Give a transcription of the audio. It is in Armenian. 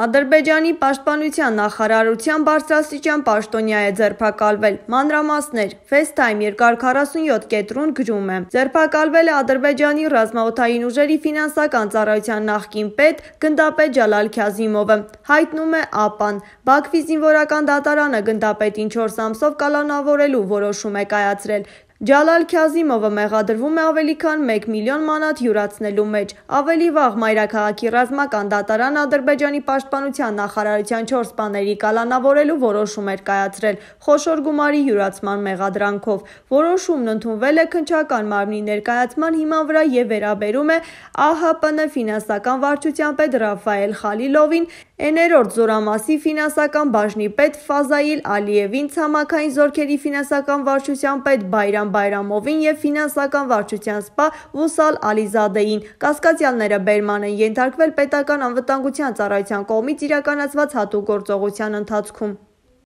Ադրբեջանի պաշտպանության նախարարության բարձրաստիճան պաշտոնյա է ձերբակալվել։ Մանրամասներ FaceTime 247 կետրոն գրում է։ Ձերբակալվել է Ադրբեջանի ռազմաօթային ուժերի ֆինանսական ծառայության նախկին պետ գնդապետ Ջալալ Քյազիմովը։ Հայտնում է ԱՊԱ-ն։ Բաքվի զինվորական դատարանը գնդապետին 4 ամսով կալանավորելու որոշում է կայացրել։ Ջալալ Քյազիմովը մեղադրվում է ավելի քան 1 միլիոն մանատ յուրացնելու մեջ։ Ավելի վաղ Մայրաքաղաքի ռազմական դատարան Ադրբեջանի պաշտպանության նախարարության 4 սպաների կալանավորելու որոշում էր կայացրել խոշոր գումարի յուրացման մեղադրանքով։ Որոշումն ընդունվել է քնչական մարմնի ներկայացման հիման վրա եւ վերաբերում է ԱՀՊՆ ֆինանսական վարչության պետ Ռաֆայել Խալիլովին, Էներորդ զորամասի ֆինանսական բաժնի պետ Ֆազայիլ Ալիևին, ցամաքային զորքերի ֆինանսական վարչության պետ Բայրամ Սերոյան Բայրամովին եւ ֆինանսական վարչության սպա Վուսալ Ալիզադեին։ Կասկածյալները բերման են ենթարկվել պետական անվտանգության ծառայության կողմից իրականացված հատուկ գործողության ընթացքում։